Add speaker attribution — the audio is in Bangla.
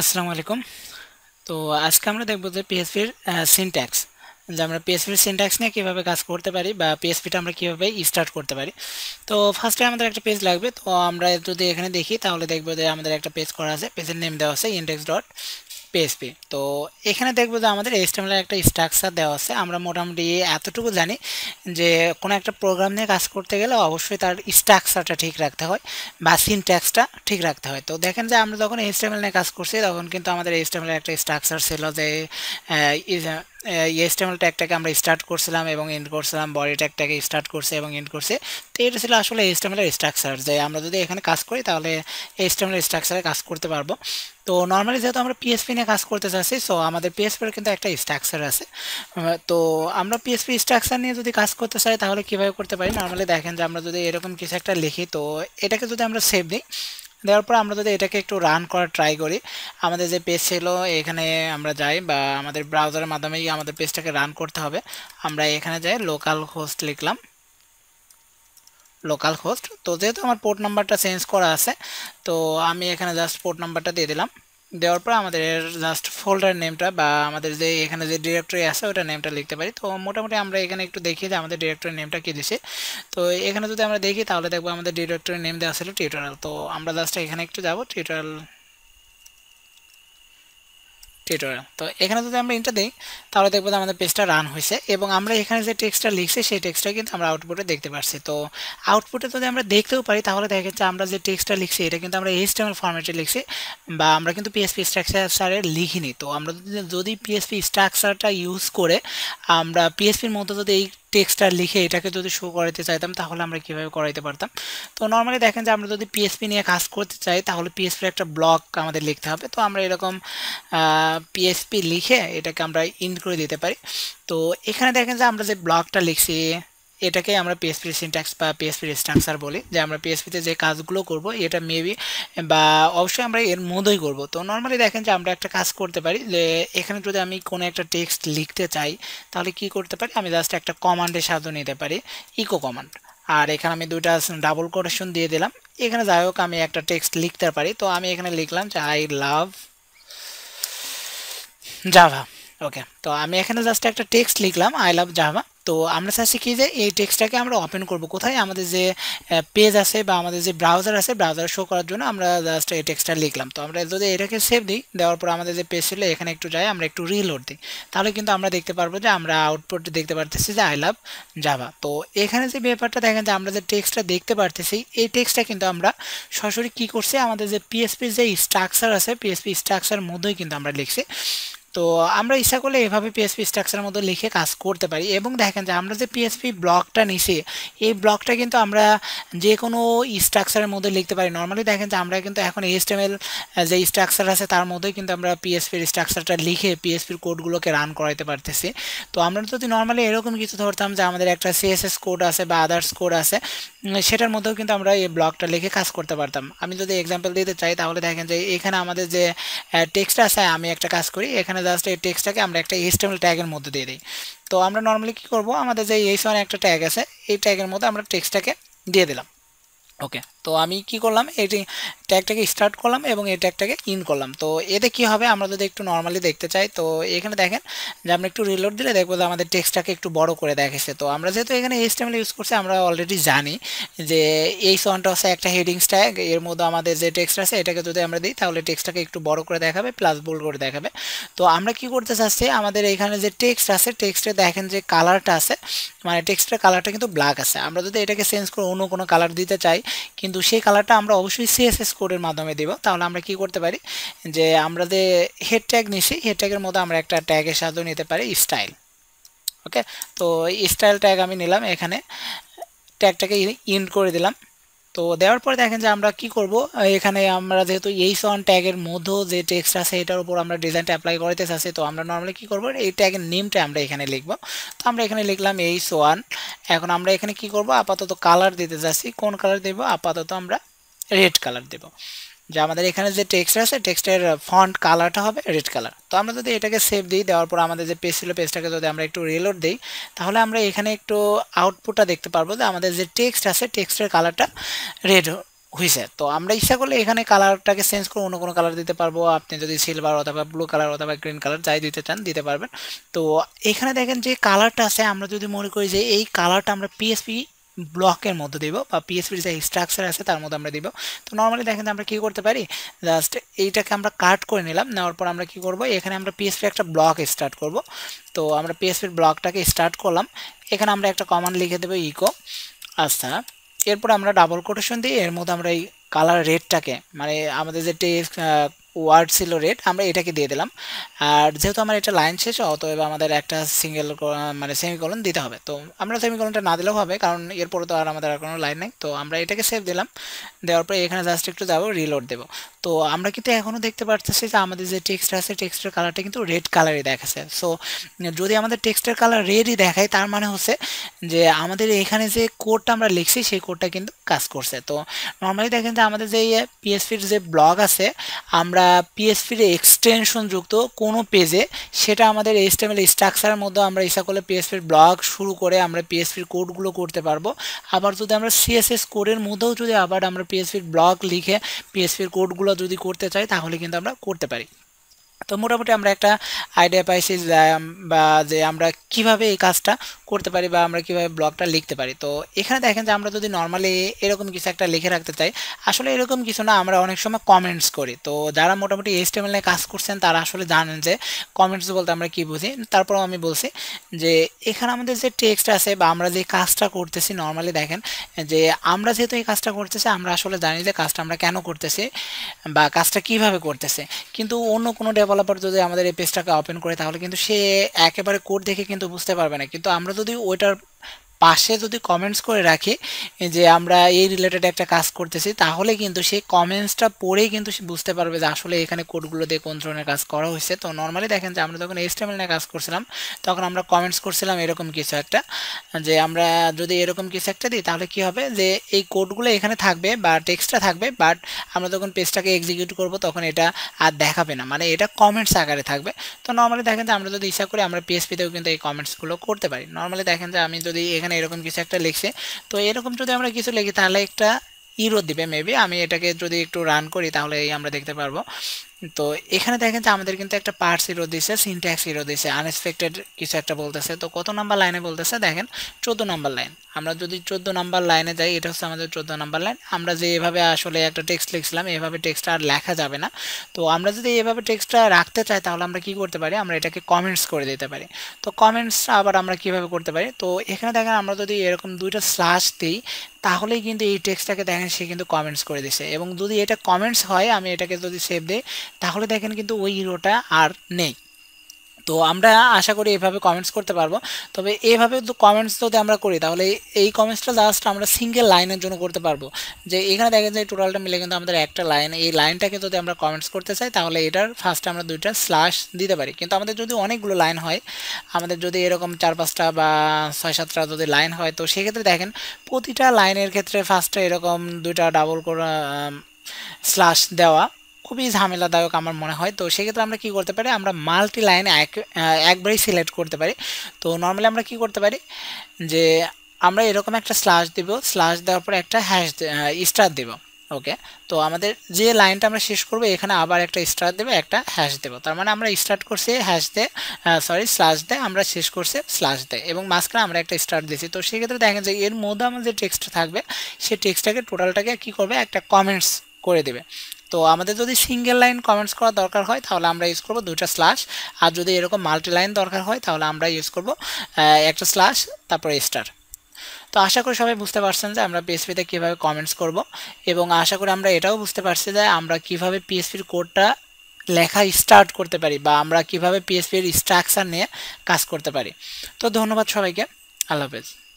Speaker 1: আসসালামু আলাইকুম তো আজকে আমরা দেখব যে পিএসপির সিনট্যাক্স যে আমরা পিএসপির সিনট্যাক্স নিয়ে কীভাবে কাজ করতে পারি বা পিএসপিটা আমরা কীভাবে স্টার্ট করতে পারি তো ফার্স্টে আমাদের একটা পেজ লাগবে তো আমরা যদি এখানে দেখি তাহলে দেখবো যে আমাদের একটা পেজ করা আছে পেজের নেম দেওয়া আছে ইনডেক্স ডট পিএসপি তো এখানে দেখবো যে আমাদের এইচটিএমএলের একটা স্ট্রাকচার দেওয়া আছে আমরা মোটামুটি এতটুকু জানি যে কোনো একটা প্রোগ্রাম নিয়ে কাজ করতে গেলে অবশ্যই তার স্ট্রাকচারটা ঠিক রাখতে হয় বা সিনট্যাক্সটা ঠিক রাখতে হয় তো দেখেন যে আমরা যখন এইচটিএমএল নিয়ে কাজ করছি তখন কিন্তু আমাদের এইচটিএমএলের একটা স্ট্রাকচার ছিল যে এইচটিএমএল ট্যাগটাকে আমরা স্টার্ট করছিলাম এবং এন্ড করছিলাম বডি ট্যাগটাকে স্টার্ট করছে এবং এন্ড করছে তো এটা ছিল আসলে এর স্ট্রাকচার যে আমরা যদি এখানে কাজ করি তাহলে এর স্ট্রাকচারে কাজ করতে পারবো তো নর্মালি যেহেতু আমরা পিএসপি নিয়ে কাজ করতে চাচ্ছি সো আমাদের পিএসপির কিন্তু একটা স্ট্রাকচার আছে তো আমরা পিএসপি স্ট্রাকচার নিয়ে যদি কাজ করতে চাই তাহলে কীভাবে করতে পারি নর্মালি দেখেন যে আমরা যদি এরকম কিছু একটা লিখি তো এটাকে যদি আমরা সেভ দিই দেওয়ার পর আমরা যদি এটাকে একটু রান করার ট্রাই করি আমাদের যে পেজ ছিল এখানে আমরা যাই বা আমাদের ব্রাউজারের মাধ্যমেই আমাদের পেজটাকে রান করতে হবে আমরা এখানে যাই লোকাল হোস্ট লিখলাম লোকাল হোস্ট তো যেহেতু আমার পোর্ট নাম্বারটা চেঞ্জ করা আছে তো আমি এখানে জাস্ট পোর্ট নাম্বারটা দিয়ে দিলাম দেওয়ার পর আমাদের জাস্ট ফোল্ডার নেমটা বা আমাদের যে এখানে যে ডিরেক্টরি আছে ওটা নেমটা লিখতে পারি তো মোটামুটি আমরা এখানে একটু দেখি যে আমাদের ডিরেক্টরি নেমটা কী দিছে তো এখানে যদি আমরা দেখি তাহলে দেখবো আমাদের ডিরেক্টরি নেম দেওয়া ছিল টিউটোরিয়াল তো আমরা জাস্ট এখানে একটু যাবো টিউটোরিয়াল টিউটোরিয়াল তো এখানে যদি আমরা ইন্টার দিই তাহলে দেখবো আমাদের পেজটা রান হয়েছে এবং আমরা এখানে যে টেক্সটটা লিখছি সেই টেক্সটটা কিন্তু আমরা আউটপুটে দেখতে পাচ্ছি তো আউটপুটে যদি আমরা দেখতেও পারি তাহলে দেখা যাচ্ছে আমরা যে টেক্সটটা লিখছি এটা কিন্তু আমরা এইচটিএমএল ফর্মেটে লিখছি বা আমরা কিন্তু পিএসপি স্ট্রাকচারে লিখিনি তো আমরা যদি পিএসপি স্ট্রাকচারটা ইউজ করে আমরা পিএসপির মতো যদি এই টেক্সটটা লিখে এটাকে যদি শো করাতে চাইতাম তাহলে আমরা কীভাবে করাইতে পারতাম তো নর্মালি দেখেন যে আমরা যদি পিএসপি নিয়ে কাজ করতে চাই তাহলে পিএসপির একটা ব্লক আমাদের লিখতে হবে তো আমরা এরকম পিএসপি লিখে এটাকে আমরা ইন করে দিতে পারি তো এখানে দেখেন যে আমরা যে ব্লকটা লিখছি এটাকে আমরা পিএসপি সিনট্যাক্স বা পিএসপি স্ট্রাকচার বলি যে আমরা পিএসপিতে যে কাজগুলো করব এটা মেবি বা অবশ্যই আমরা এর মধ্যেই করব তো নর্মালি দেখেন যে আমরা একটা কাজ করতে পারি যে এখানে যদি আমি কোনো একটা টেক্সট লিখতে চাই তাহলে কি করতে পারি আমি জাস্ট একটা কমান্ডের সাহায্য নিতে পারি ইকো কমান্ড আর এখানে আমি দুইটা ডাবল কোটেশন দিয়ে দিলাম এখানে যাই হোক আমি একটা টেক্সট লিখতে পারি তো আমি এখানে লিখলাম যে আই লাভ জাভা ওকে তো আমি এখানে জাস্ট একটা টেক্সট লিখলাম আই লাভ জাভা তো আমরা চাইছি কি যে এই টেক্সটটাকে আমরা ওপেন করব কোথায় আমাদের যে পেজ আছে বা আমাদের যে ব্রাউজার আছে ব্রাউজার শো করার জন্য আমরা জাস্ট এই টেক্সটটা লিখলাম তো আমরা যদি এটাকে সেভ দিই দেওয়ার পর আমাদের যে পেজ ছিল এখানে একটু যাই আমরা একটু রিলোড দিই তাহলে কিন্তু আমরা দেখতে পারবো যে আমরা আউটপুট দেখতে পারতেছি যে আই লাভ জাভা তো এখানে যে ব্যাপারটা দেখেন যে আমরা যে টেক্সটটা দেখতে পারতেছি এই টেক্সটটা কিন্তু আমরা সরাসরি কী করছি আমাদের যে পিএসপির যে স্ট্রাকচার আছে পিএসপি স্ট্রাকচার মধ্যেই কিন্তু আমরা লিখছি তো আমরা ইচ্ছা করলে এভাবে পিএসপি স্ট্রাকচারের মধ্যে লিখে কাজ করতে পারি এবং দেখেন যে আমরা যে পিএসপি ব্লকটা নিছি এই ব্লকটা কিন্তু আমরা যে কোনো স্ট্রাকচারের মধ্যে লিখতে পারি নর্মালি দেখেন যে আমরা কিন্তু এখন এইচটিএমএল যে স্ট্রাকচার আছে তার মধ্যেই কিন্তু আমরা পিএসপির স্ট্রাকচারটা লিখে পিএসপির কোডগুলোকে রান করাইতে পারতেছি তো আমরা যদি নর্মালি এরকম কিছু ধরতাম যে আমাদের একটা সিএসএস কোড আছে বা আদার্স কোড আছে সেটার মধ্যেও কিন্তু আমরা এই ব্লকটা লিখে কাজ করতে পারতাম আমি যদি এক্সাম্পল দিতে চাই তাহলে দেখেন যে এখানে আমাদের যে টেক্সট আছে আমি একটা কাজ করি এখানে জাস্ট এই টেক্সটাকে আমরা একটা এইচটিএমএল ট্যাগের মধ্যে দিয়ে দিই তো আমরা নর্মালি কী করবো আমাদের যে এইচ একটা ট্যাগ আছে এই ট্যাগের মধ্যে আমরা টেক্সটাকে দিয়ে দিলাম ওকে তো আমি কি করলাম এই ট্যাগটাকে স্টার্ট করলাম এবং এই ট্যাগটাকে ইন করলাম তো এতে কি হবে আমরা যদি একটু নর্মালি দেখতে চাই তো এখানে দেখেন যে আমরা একটু রিলোড দিলে দেখবো যে আমাদের টেক্সটটাকে একটু বড় করে দেখেছে তো আমরা যেহেতু এখানে এইচটিএমএল ইউজ করছি আমরা অলরেডি জানি যে এই সনটা হচ্ছে একটা হেডিংস ট্যাগ এর মধ্যে আমাদের যে টেক্সট আছে এটাকে যদি আমরা দিই তাহলে টেক্সটটাকে একটু বড় করে দেখাবে প্লাস বোল্ড করে দেখাবে তো আমরা কি করতে চাচ্ছি আমাদের এখানে যে টেক্সট আছে টেক্সটে দেখেন যে কালারটা আছে মানে টেক্সটের কালারটা কিন্তু ব্ল্যাক আছে আমরা যদি এটাকে চেঞ্জ করে অন্য কোনো কালার দিতে চাই কিন্তু সেই কালারটা আমরা অবশ্যই সিএসএস কোডের মাধ্যমে দেব তাহলে আমরা কি করতে পারি যে আমরা যে হেড ট্যাগ নিছি হেড ট্যাগের মধ্যে আমরা একটা ট্যাগের সাহায্য নিতে পারি স্টাইল ওকে তো স্টাইল ট্যাগ আমি নিলাম এখানে ট্যাগটাকে ইন্ড করে দিলাম তো দেওয়ার পরে দেখেন যে আমরা কি করব এখানে আমরা যেহেতু এই সন ট্যাগের মধ্যে যে টেক্সট আছে এটার উপর আমরা ডিজাইনটা অ্যাপ্লাই করতে চাচ্ছি তো আমরা নর্মালি কি করব এই ট্যাগের নেমটা আমরা এখানে লিখব তো আমরা এখানে লিখলাম এই সোয়ান এখন আমরা এখানে কি করব আপাতত কালার দিতে যাচ্ছি কোন কালার দেব আপাতত আমরা রেড কালার দেব যে আমাদের এখানে যে টেক্সট আছে টেক্সটের ফন্ট কালারটা হবে রেড কালার তো আমরা যদি এটাকে সেভ দিই দেওয়ার পর আমাদের যে পেজ ছিল পেজটাকে যদি আমরা একটু রিলোড দিই তাহলে আমরা এখানে একটু আউটপুটটা দেখতে পারবো যে আমাদের যে টেক্সট আছে টেক্সটের কালারটা রেড হয়েছে তো আমরা ইচ্ছা করলে এখানে কালারটাকে চেঞ্জ করে অন্য কোনো কালার দিতে পারবো আপনি যদি সিলভার অথবা ব্লু কালার অথবা গ্রিন কালার যাই দিতে চান দিতে পারবেন তো এখানে দেখেন যে কালারটা আছে আমরা যদি মনে করি যে এই কালারটা আমরা পিএসপি ব্লকের মধ্যে দেবো বা পিএসপির যে স্ট্রাকচার আছে তার মধ্যে আমরা দেব তো নর্মালি দেখেন আমরা কি করতে পারি জাস্ট এইটাকে আমরা কাট করে নিলাম নেওয়ার পর আমরা কি করব এখানে আমরা পিএসপি একটা ব্লক স্টার্ট করব তো আমরা পিএসপির ব্লকটাকে স্টার্ট করলাম এখানে আমরা একটা কমান্ড লিখে দেবো ইকো আচ্ছা এরপর আমরা ডাবল কোটেশন দিয়ে এর মধ্যে আমরা এই কালার রেডটাকে মানে আমাদের যে টেক্সট ওয়ার্ড ছিল রেড আমরা এটাকে দিয়ে দিলাম আর যেহেতু আমার এটা লাইন শেষ অতএব আমাদের একটা সিঙ্গেল মানে সেমিকলন দিতে হবে তো আমরা সেমিকলনটা না দিলেও হবে কারণ এরপরে তো আর আমাদের আর কোনো লাইন নেই তো আমরা এটাকে সেভ দিলাম দেওয়ার পরে এখানে জাস্ট একটু যাবো রিলোড দেবো তো আমরা কিন্তু এখনও দেখতে পাচ্ছি যে আমাদের যে টেক্সট আছে টেক্সটের কালারটা কিন্তু রেড কালারই দেখাচ্ছে সো যদি আমাদের টেক্সটের কালার রেডই দেখায় তার মানে হচ্ছে যে আমাদের এখানে যে কোডটা আমরা লিখছি সেই কোডটা কিন্তু কাজ করছে তো নর্মালি দেখেন যে আমাদের যে পিএসপির ইয়ে, যে ব্লগ আছে আমরা পিএসপির এক্সটেনশন যুক্ত কোনো পেজে সেটা আমাদের এইচটিএমএল স্ট্রাকচারের মধ্যে আমরা ইচ্ছা করলে পিএসপির ব্লগ শুরু করে আমরা পিএসপির কোডগুলো করতে পারবো আবার যদি আমরা সিএসএস কোডের মধ্যেও যদি আবার আমরা পিএসপির ব্লগ লিখে পিএসপির কোডগুলো যদি করতে চাই তাহলে কিন্তু আমরা করতে পারি তো মোটামুটি আমরা একটা আইডিয়া পাইছি বা যে আমরা কিভাবে এই কাজটা করতে পারি বা আমরা কিভাবে ব্লগটা লিখতে পারি তো এখানে দেখেন যে আমরা যদি নর্মালি এরকম কিছু একটা লিখে রাখতে চাই আসলে এরকম কিছু না আমরা অনেক সময় কমেন্টস করি তো যারা মোটামুটি এইচটিএমএল নিয়ে কাজ করছেন তারা আসলে জানেন যে কমেন্টস বলতে আমরা কি বুঝি তারপরও আমি বলছি যে এখানে আমাদের যে টেক্সট আছে বা আমরা যে কাজটা করতেছি নর্মালি দেখেন যে আমরা যেহেতু এই কাজটা করতেছি আমরা আসলে জানি যে কাজটা আমরা কেন করতেছি বা কাজটা কিভাবে করতেছে কিন্তু অন্য কোনো বলার পর যদি আমাদের এই পেজটাকে ওপেন করে তাহলে কিন্তু সে একেবারে কোড দেখে কিন্তু বুঝতে পারবে না কিন্তু আমরা যদি ওইটার পাশে যদি কমেন্টস করে রাখে যে আমরা এই রিলেটেড একটা কাজ করতেছি তাহলে কিন্তু সেই কমেন্টসটা পড়েই কিন্তু সে বুঝতে পারবে যে আসলে এখানে কোডগুলো দিয়ে কোন ধরনের কাজ করা হয়েছে তো নর্মালি দেখেন যে আমরা যখন এস্টেমেল নিয়ে কাজ করছিলাম তখন আমরা কমেন্টস করছিলাম এরকম কিছু একটা যে আমরা যদি এরকম কিছু একটা দিই তাহলে কি হবে যে এই কোডগুলো এখানে থাকবে বা টেক্সটটা থাকবে বাট আমরা যখন পেজটাকে এক্সিকিউট করব তখন এটা আর দেখাবে না মানে এটা কমেন্টস আকারে থাকবে তো নর্মালি দেখেন যে আমরা যদি ইচ্ছা করি আমরা পিএসপিতেও কিন্তু এই কমেন্টসগুলো করতে পারি নর্মালি দেখেন যে আমি যদি এখানে এখানে এরকম কিছু একটা লিখছে তো এরকম যদি আমরা কিছু লিখি তাহলে একটা ইরো দিবে মেবি আমি এটাকে যদি একটু রান করি তাহলে আমরা দেখতে পারবো তো এখানে দেখেন যে আমাদের কিন্তু একটা পার্টস ইরো দিছে সিনট্যাক্স ইরো দিছে আনএক্সপেক্টেড কিছু একটা বলতেছে তো কত নাম্বার লাইনে বলতেছে দেখেন চোদ্দো নাম্বার লাইন আমরা যদি চোদ্দো নাম্বার লাইনে যাই এটা হচ্ছে আমাদের চোদ্দো নাম্বার লাইন আমরা যে এভাবে আসলে একটা টেক্সট লিখছিলাম এভাবে টেক্সটটা আর লেখা যাবে না তো আমরা যদি এভাবে টেক্সটটা রাখতে চাই তাহলে আমরা কি করতে পারি আমরা এটাকে কমেন্টস করে দিতে পারি তো কমেন্টস আবার আমরা কিভাবে করতে পারি তো এখানে দেখেন আমরা যদি এরকম দুইটা স্লাশ দিই তাহলেই কিন্তু এই টেক্সটটাকে দেখেন সে কিন্তু কমেন্টস করে দিছে এবং যদি এটা কমেন্টস হয় আমি এটাকে যদি সেভ দিই তাহলে দেখেন কিন্তু ওই হিরোটা আর নেই তো আমরা আশা করি এভাবে কমেন্টস করতে পারবো তবে এভাবে কমেন্টস যদি আমরা করি তাহলে এই কমেন্টসটা লাস্ট আমরা সিঙ্গেল লাইনের জন্য করতে পারবো যে এখানে দেখেন যে টোটালটা মিলে কিন্তু আমাদের একটা লাইন এই লাইনটাকে যদি আমরা কমেন্টস করতে চাই তাহলে এটার ফার্স্টে আমরা দুইটা স্ল্যাশ দিতে পারি কিন্তু আমাদের যদি অনেকগুলো লাইন হয় আমাদের যদি এরকম চার পাঁচটা বা ছয় সাতটা যদি লাইন হয় তো সেক্ষেত্রে দেখেন প্রতিটা লাইনের ক্ষেত্রে ফার্স্টে এরকম দুইটা ডাবল করে স্ল্যাশ দেওয়া খুবই ঝামেলাদায়ক আমার মনে হয় তো সেক্ষেত্রে আমরা কি করতে পারি আমরা মাল্টি লাইন একবারই সিলেক্ট করতে পারি তো নর্মালি আমরা কি করতে পারি যে আমরা এরকম একটা স্লাশ দেব স্লাশ দেওয়ার পরে একটা হ্যাশ স্টার দেব ওকে তো আমাদের যে লাইনটা আমরা শেষ করব এখানে আবার একটা স্টার দেবে একটা হ্যাশ দেব তার মানে আমরা স্টার্ট করছি হ্যাশ দে সরি স্লাশ দে আমরা শেষ করছি স্লাশ দেয় এবং মাঝখানে আমরা একটা স্টার্ট দিয়েছি তো সেক্ষেত্রে দেখেন যে এর মধ্যে আমাদের যে টেক্সটটা থাকবে সেই টেক্সটটাকে টোটালটাকে কি করবে একটা কমেন্টস করে দেবে তো আমাদের যদি সিঙ্গেল লাইন কমেন্টস করা দরকার হয় তাহলে আমরা ইউজ করব দুটা স্ল্যাশ আর যদি এরকম মাল্টি লাইন দরকার হয় তাহলে আমরা ইউজ করব একটা স্ল্যাশ তারপরে স্টার তো আশা করি সবাই বুঝতে পারছেন যে আমরা পিএসপিতে কীভাবে কমেন্টস করব এবং আশা করি আমরা এটাও বুঝতে পারছি যে আমরা কীভাবে পিএসপির কোডটা লেখা স্টার্ট করতে পারি বা আমরা কীভাবে পিএসপির স্ট্রাকচার নিয়ে কাজ করতে পারি তো ধন্যবাদ সবাইকে আল্লাহ হাফেজ